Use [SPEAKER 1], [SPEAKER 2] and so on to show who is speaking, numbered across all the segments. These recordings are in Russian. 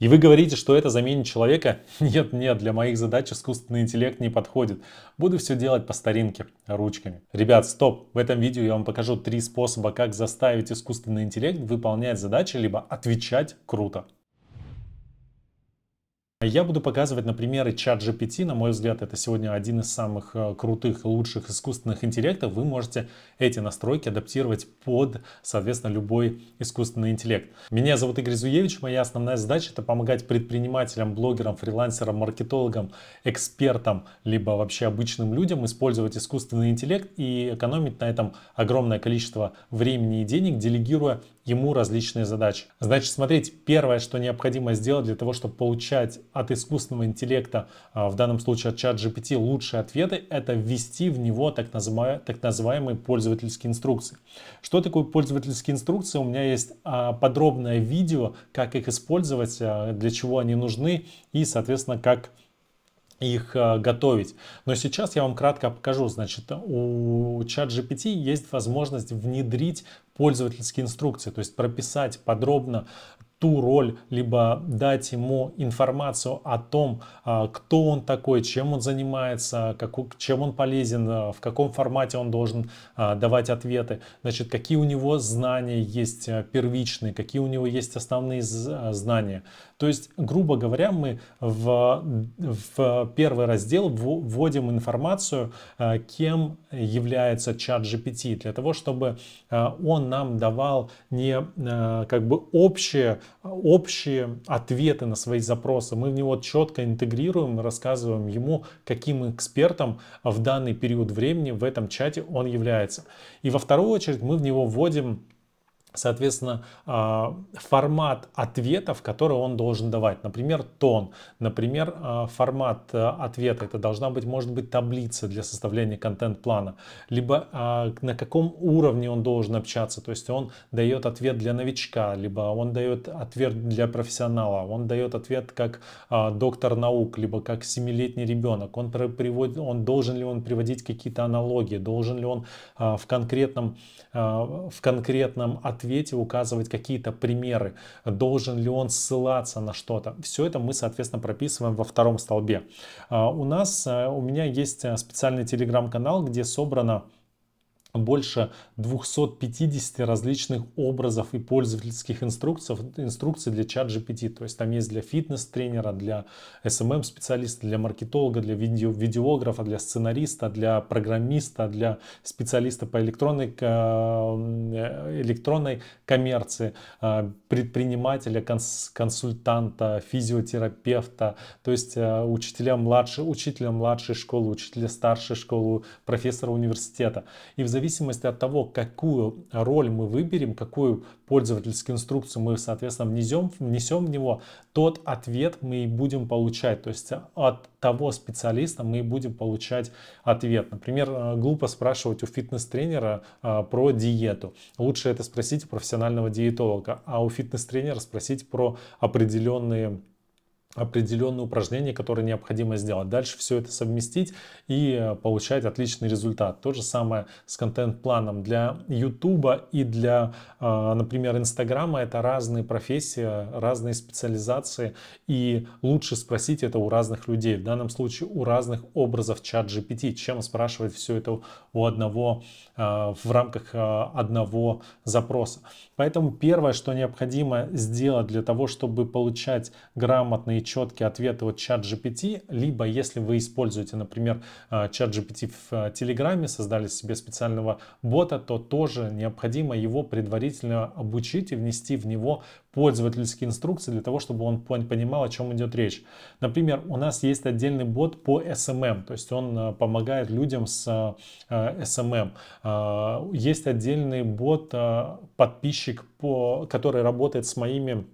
[SPEAKER 1] И вы говорите, что это заменит человека? Нет, нет, для моих задач искусственный интеллект не подходит. Буду все делать по старинке, ручками. Ребят, стоп! В этом видео я вам покажу три способа, как заставить искусственный интеллект выполнять задачи, либо отвечать круто. Я буду показывать на примеры чат GPT. На мой взгляд, это сегодня один из самых э, крутых, лучших искусственных интеллектов. Вы можете эти настройки адаптировать под, соответственно, любой искусственный интеллект. Меня зовут Игорь Зуевич. Моя основная задача – это помогать предпринимателям, блогерам, фрилансерам, маркетологам, экспертам, либо вообще обычным людям использовать искусственный интеллект и экономить на этом огромное количество времени и денег, делегируя ему различные задачи. Значит, смотрите, первое, что необходимо сделать для того, чтобы получать от искусственного интеллекта, а, в данном случае от чат GPT, лучшие ответы, это ввести в него так, называемые, так называемые пользовательские инструкции. Что такое пользовательские инструкции? У меня есть а, подробное видео, как их использовать, а, для чего они нужны и, соответственно, как их готовить. Но сейчас я вам кратко покажу. Значит, у чат GPT есть возможность внедрить пользовательские инструкции, то есть прописать подробно ту роль, либо дать ему информацию о том, а, кто он такой, чем он занимается, как, чем он полезен, а, в каком формате он должен а, давать ответы, значит, какие у него знания есть первичные, какие у него есть основные знания. То есть, грубо говоря, мы в, в первый раздел вводим информацию, кем является чат GPT, для того, чтобы он нам давал не э, как бы общие, общие ответы на свои запросы. Мы в него четко интегрируем, рассказываем ему, каким экспертом в данный период времени в этом чате он является. И во вторую очередь мы в него вводим соответственно, а, формат ответов, которые он должен давать. Например, тон, например, а, формат э, ответа. Это должна быть, может быть, таблица для составления контент-плана. Либо а, на каком уровне он должен общаться. То есть он дает ответ для новичка, либо он дает ответ для профессионала, он дает ответ как доктор наук, либо как семилетний ребенок. Он, приводит, он должен ли он приводить какие-то аналогии, должен ли он в конкретном, в конкретном ответе ответе указывать какие-то примеры, должен ли он ссылаться на что-то. Все это мы, соответственно, прописываем во втором столбе. А, у нас, э, у меня есть э, специальный телеграм-канал, где собрано больше 250 различных образов и пользовательских инструкций, инструкций для чат GPT. То есть там есть для фитнес-тренера, для SMM-специалиста, эм для маркетолога, для видео, видеографа, для сценариста, для программиста, для специалиста по электронной, э, электронной коммерции, э, предпринимателя, конс, консультанта, физиотерапевта, то есть э, учителя младшей, учителя младшей школы, учителя старшей школы, профессора университета. И в зависимости зависимости от того, какую роль мы выберем, какую пользовательскую инструкцию мы, соответственно, внесем, внесем в него, тот ответ мы и будем получать. То есть от того специалиста мы и будем получать ответ. Например, э, глупо спрашивать у фитнес-тренера э, про диету. Лучше это спросить у профессионального диетолога, а у фитнес-тренера спросить про определенные определенные упражнения, которые необходимо сделать. Дальше все это совместить и э, получать отличный результат. То же самое с контент-планом для YouTube и для, э, например, Инстаграма. Это разные профессии, разные специализации. И лучше спросить это у разных людей. В данном случае у разных образов чат GPT, чем спрашивать все это у одного э, в рамках одного запроса. Поэтому первое, что необходимо сделать для того, чтобы получать грамотные четкие ответы от чат GPT, либо если вы используете, например, э, чат GPT в э, Телеграме, создали себе специального бота, то тоже необходимо его предварительно обучить и внести в него пользовательские инструкции для того, чтобы он понимал, о чем идет речь. Например, у нас есть отдельный бот по SMM, эм эм, то есть он э, помогает людям с SMM. Эм есть отдельный бот подписчик, по, который работает с моими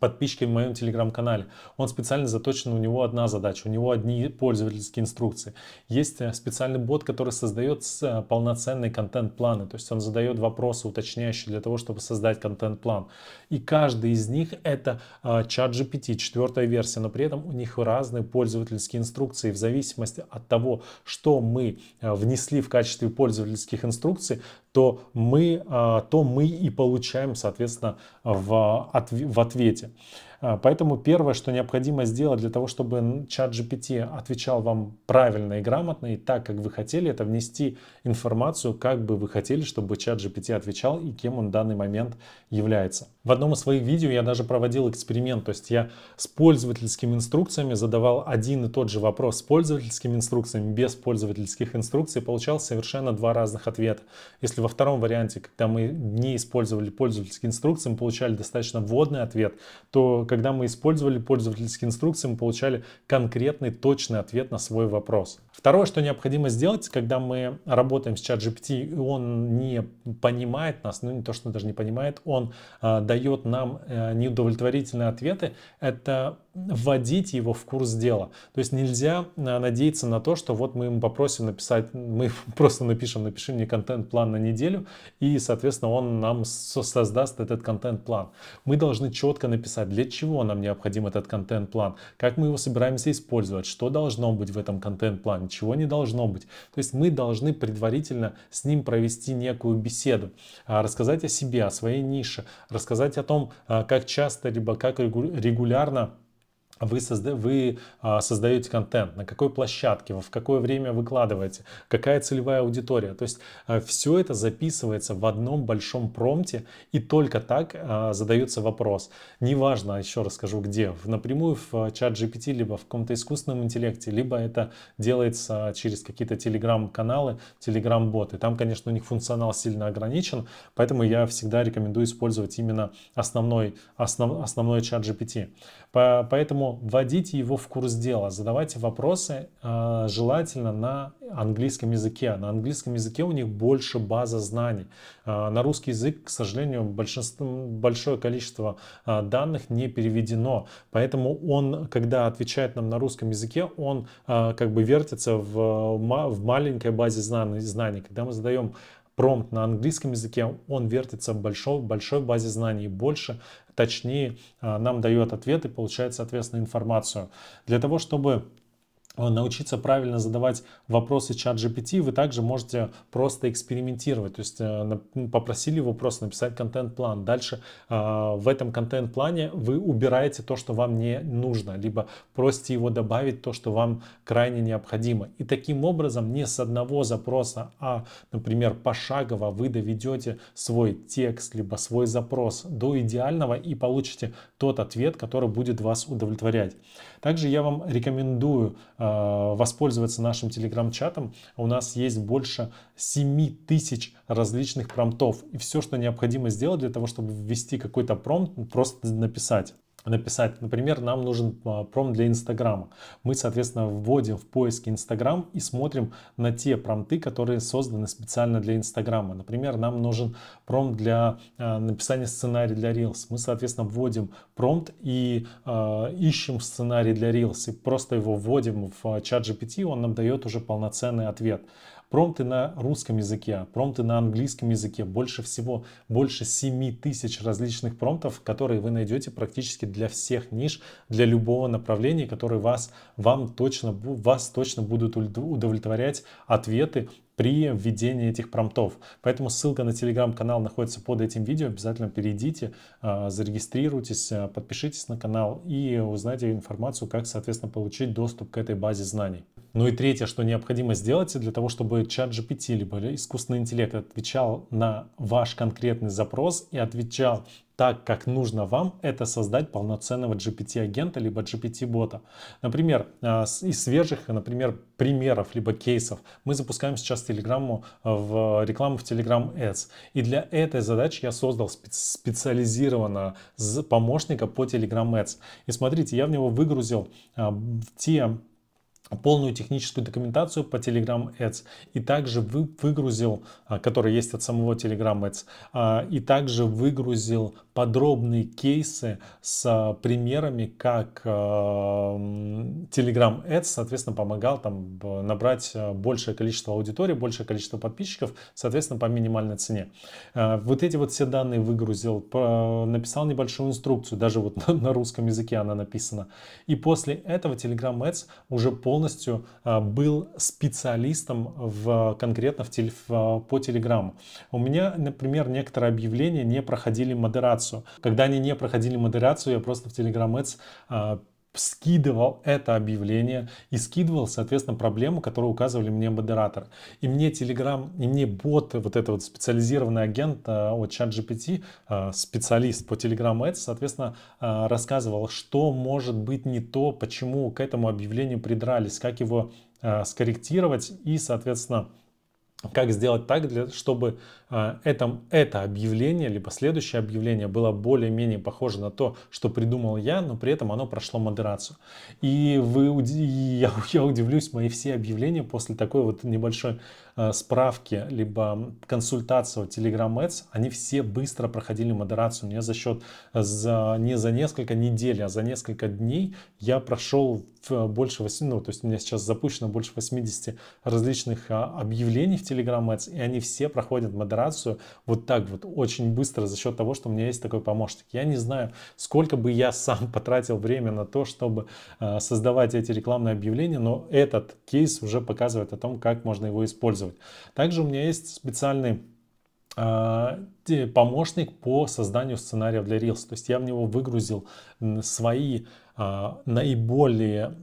[SPEAKER 1] подписчики в моем телеграм-канале. Он специально заточен, у него одна задача, у него одни пользовательские инструкции. Есть э, специальный бот, который создает э, полноценные контент-планы, то есть он задает вопросы уточняющие для того, чтобы создать контент-план. И каждый из них это э, чат GPT, четвертая версия, но при этом у них разные пользовательские инструкции в зависимости от того, что мы внесли в качестве пользовательских инструкций, то мы, то мы и получаем, соответственно, в, в ответе свете. А, поэтому первое, что необходимо сделать для того, чтобы чат GPT отвечал вам правильно и грамотно, и так, как вы хотели, это внести информацию, как бы вы хотели, чтобы чат GPT отвечал и кем он в данный момент является. В одном из своих видео я даже проводил эксперимент, то есть я с пользовательскими инструкциями задавал один и тот же вопрос с пользовательскими инструкциями, без пользовательских инструкций, получал совершенно два разных ответа. Если во втором варианте, когда мы не использовали пользовательские инструкции, мы получали достаточно вводный ответ, то когда мы использовали пользовательские инструкции, мы получали конкретный, точный ответ на свой вопрос. Второе, что необходимо сделать, когда мы работаем с чат и он не понимает нас, ну не то, что он даже не понимает, он э, дает нам э, неудовлетворительные ответы, это вводить его в курс дела. То есть нельзя э, надеяться на то, что вот мы ему попросим написать, мы просто напишем, напиши мне контент-план на неделю, и, соответственно, он нам создаст этот контент-план. Мы должны четко написать, для чего нам необходим этот контент-план, как мы его собираемся использовать, что должно быть в этом контент-плане, чего не должно быть. То есть мы должны предварительно с ним провести некую беседу, а, рассказать о себе, о своей нише, рассказать о том, а, как часто либо как регулярно вы, созда вы а, создаете контент, на какой площадке, в какое время выкладываете, какая целевая аудитория. То есть а, все это записывается в одном большом промте и только так а, задается вопрос. Неважно, еще расскажу, где, в, напрямую в а, чат GPT, либо в каком-то искусственном интеллекте, либо это делается через какие-то телеграм-каналы, телеграм-боты. Там, конечно, у них функционал сильно ограничен, поэтому я всегда рекомендую использовать именно основной, основ, основной чат GPT. По, поэтому вводите его в курс дела, задавайте вопросы, а, желательно на английском языке. На английском языке у них больше база знаний. А, на русский язык, к сожалению, большинство, большое количество а, данных не переведено, поэтому он, когда отвечает нам на русском языке, он как бы вертится в, в маленькой базе знаний. Когда мы задаем промпт на английском языке, он вертится в большой, большой базе знаний. Больше точнее а, нам дает ответ и получает, соответственно, информацию. Для того, чтобы Э, научиться правильно задавать вопросы чат GPT, вы также можете просто экспериментировать. То есть э, попросили его просто написать контент-план. Дальше э, в этом контент-плане вы убираете то, что вам не нужно, либо просите его добавить то, что вам крайне необходимо. И таким образом не с одного запроса, а, например, пошагово вы доведете свой текст, либо свой запрос до идеального и получите тот ответ, который будет вас удовлетворять. Также я вам рекомендую Э, воспользоваться нашим телеграм-чатом. У нас есть больше 7 тысяч различных промптов. И все, что необходимо сделать для того, чтобы ввести какой-то промпт, просто написать написать, например, нам нужен а, промт для Инстаграма. Мы, соответственно, вводим в поиске Инстаграм и смотрим на те промты, которые созданы специально для Инстаграма. Например, нам нужен промт для а, написания сценария для Reels. Мы, соответственно, вводим промт и э, ищем сценарий для Reels и просто его вводим в чат GPT, он нам дает уже полноценный ответ. Промты на русском языке, промты на английском языке. Больше всего, больше 7 тысяч различных промтов, которые вы найдете практически для всех ниш, для любого направления, которые вас, вам точно, вас точно будут удовлетворять ответы при введении этих промтов. Поэтому ссылка на телеграм-канал находится под этим видео. Обязательно перейдите, а, зарегистрируйтесь, а, подпишитесь на канал и узнайте информацию, как, соответственно, получить доступ к этой базе знаний. Ну и третье, что необходимо сделать для того, чтобы чат GPT либо искусственный интеллект отвечал на ваш конкретный запрос и отвечал так, как нужно вам, это создать полноценного GPT-агента либо GPT-бота. Например, а, из свежих, например, примеров либо кейсов мы запускаем сейчас телеграмму а, в рекламу в Telegram Ads. И для этой задачи я создал специализированного помощника по Telegram Ads. И смотрите, я в него выгрузил а, те полную техническую документацию по Telegram Ads и также вы, выгрузил, а, который есть от самого Telegram Ads, а, и также выгрузил подробные кейсы с а, примерами, как Telegram Ads, соответственно, помогал там набрать большее количество аудитории, большее количество подписчиков, соответственно, по минимальной цене. Вот эти вот все данные выгрузил, написал небольшую инструкцию, даже вот на русском языке она написана. И после этого Telegram Ads уже полностью полностью э, был специалистом в, конкретно в, в, по Telegram. У меня, например, некоторые объявления не проходили модерацию. Когда они не проходили модерацию, я просто в Telegram Ads э, скидывал это объявление и скидывал, соответственно, проблему, которую указывали мне модератор И мне Telegram, и мне бот, вот этот вот специализированный агент э, от ChatGPT, э, специалист по Telegram Ads, соответственно, э, рассказывал, что может быть не то, почему к этому объявлению придрались, как его скорректировать и, соответственно, как сделать так, для, чтобы а, это, это объявление, либо следующее объявление было более-менее похоже на то, что придумал я, но при этом оно прошло модерацию. И вы, я, я удивлюсь, мои все объявления после такой вот небольшой а, справки, либо консультации в Telegram Ads, они все быстро проходили модерацию. У меня за счет, за, не за несколько недель, а за несколько дней я прошел больше 8, ну, то есть у меня сейчас запущено больше 80 различных а, объявлений в Telegram Ads, и они все проходят модерацию вот так вот очень быстро за счет того, что у меня есть такой помощник. Я не знаю, сколько бы я сам потратил время на то, чтобы а, создавать эти рекламные объявления, но этот кейс уже показывает о том, как можно его использовать. Также у меня есть специальный а, помощник по созданию сценариев для Reels. То есть я в него выгрузил свои а, наиболее,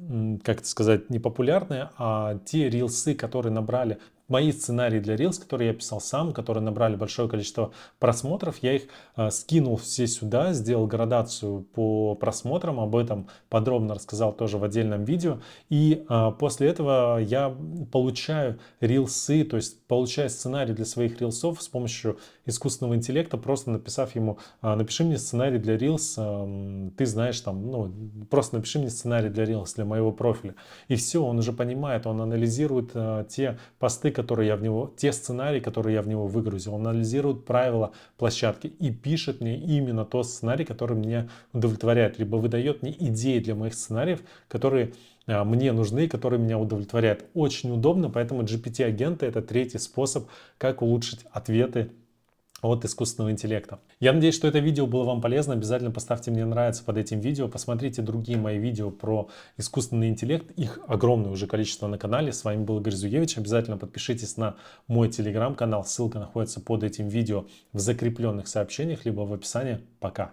[SPEAKER 1] как это сказать, не популярные, а те рилсы, которые набрали, мои сценарии для рилс, которые я писал сам, которые набрали большое количество просмотров, я их а, скинул все сюда, сделал градацию по просмотрам, об этом подробно рассказал тоже в отдельном видео. И а, после этого я получаю рилсы, то есть получаю сценарий для своих рилсов с помощью искусственного интеллекта, просто написав ему, «А, напиши мне сценарий для Reels, эм, ты знаешь там, ну, просто напиши мне сценарий для Reels, для моего профиля. И все, он уже понимает, он анализирует э, те посты, которые я в него, те сценарии, которые я в него выгрузил, он анализирует правила площадки и пишет мне именно тот сценарий, который мне удовлетворяет, либо выдает мне идеи для моих сценариев, которые э, мне нужны, которые меня удовлетворяют. Очень удобно, поэтому GPT-агенты — это третий способ, как улучшить ответы от искусственного интеллекта. Я надеюсь, что это видео было вам полезно. Обязательно поставьте мне нравится под этим видео. Посмотрите другие мои видео про искусственный интеллект. Их огромное уже количество на канале. С вами был Зуевич. Обязательно подпишитесь на мой телеграм-канал. Ссылка находится под этим видео в закрепленных сообщениях, либо в описании. Пока!